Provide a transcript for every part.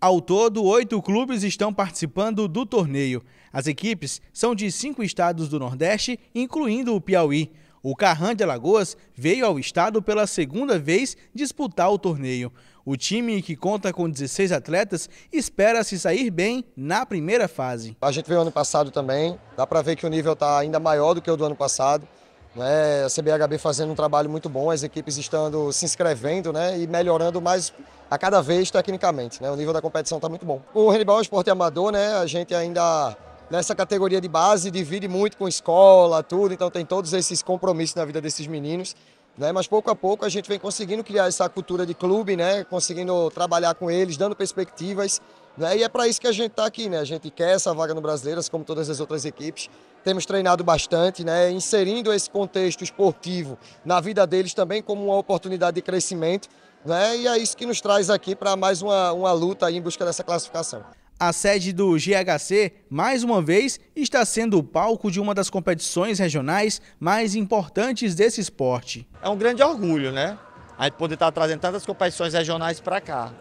Ao todo, oito clubes estão participando do torneio. As equipes são de cinco estados do Nordeste, incluindo o Piauí. O Carran de Alagoas veio ao estado pela segunda vez disputar o torneio. O time, que conta com 16 atletas, espera se sair bem na primeira fase. A gente veio ano passado também, dá para ver que o nível está ainda maior do que o do ano passado. Né? A CBHB fazendo um trabalho muito bom, as equipes estando se inscrevendo né? e melhorando mais a cada vez tecnicamente. Né? O nível da competição está muito bom. O handball é um esporte amador, né? a gente ainda nessa categoria de base divide muito com escola, tudo, então tem todos esses compromissos na vida desses meninos. Né? Mas pouco a pouco a gente vem conseguindo criar essa cultura de clube, né? conseguindo trabalhar com eles, dando perspectivas né? E é para isso que a gente está aqui, né? A gente quer essa vaga no Brasileiras, como todas as outras equipes. Temos treinado bastante, né? Inserindo esse contexto esportivo na vida deles também como uma oportunidade de crescimento. Né? E é isso que nos traz aqui para mais uma, uma luta em busca dessa classificação. A sede do GHC, mais uma vez, está sendo o palco de uma das competições regionais mais importantes desse esporte. É um grande orgulho, né? A gente poder estar tá trazendo tantas competições regionais para cá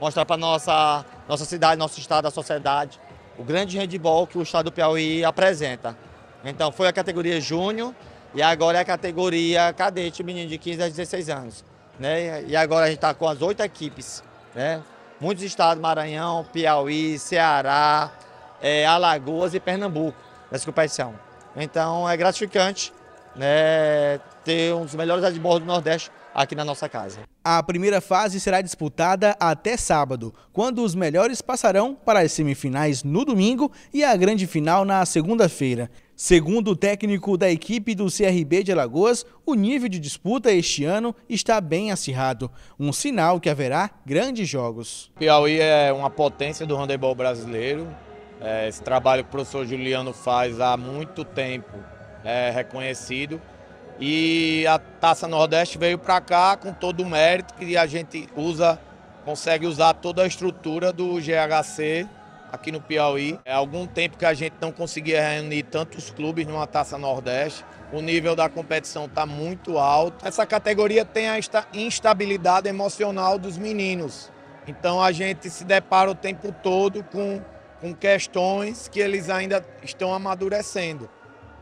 mostrar para nossa nossa cidade, nosso estado, a sociedade, o grande handball que o estado do Piauí apresenta. Então foi a categoria júnior e agora é a categoria cadete, menino de 15 a 16 anos. Né? E agora a gente está com as oito equipes. Né? Muitos estados, Maranhão, Piauí, Ceará, é, Alagoas e Pernambuco, nessa competição. Então é gratificante né, ter um dos melhores handballs do Nordeste aqui na nossa casa. A primeira fase será disputada até sábado, quando os melhores passarão para as semifinais no domingo e a grande final na segunda-feira. Segundo o técnico da equipe do CRB de Alagoas, o nível de disputa este ano está bem acirrado, um sinal que haverá grandes jogos. Piauí é uma potência do handebol brasileiro. É, esse trabalho que o professor Juliano faz há muito tempo é reconhecido. E a Taça Nordeste veio para cá com todo o mérito que a gente usa, consegue usar toda a estrutura do GHC aqui no Piauí. É algum tempo que a gente não conseguia reunir tantos clubes numa Taça Nordeste. O nível da competição está muito alto. Essa categoria tem a instabilidade emocional dos meninos. Então a gente se depara o tempo todo com, com questões que eles ainda estão amadurecendo.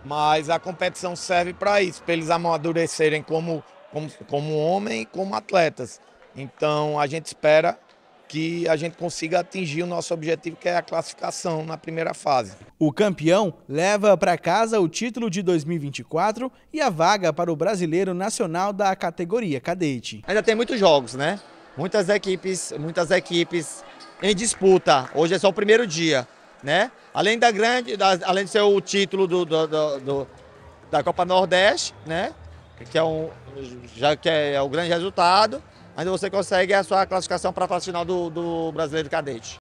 Mas a competição serve para isso, para eles amadurecerem como, como, como homem e como atletas. Então a gente espera que a gente consiga atingir o nosso objetivo, que é a classificação na primeira fase. O campeão leva para casa o título de 2024 e a vaga para o brasileiro nacional da categoria cadete. Ainda tem muitos jogos, né? Muitas equipes, muitas equipes em disputa. Hoje é só o primeiro dia né? Além da grande, da, além de ser o título do, do, do, da Copa Nordeste, né? Que é um já que é, é o grande resultado, ainda você consegue a sua classificação para a fase final do Brasileiro Cadete.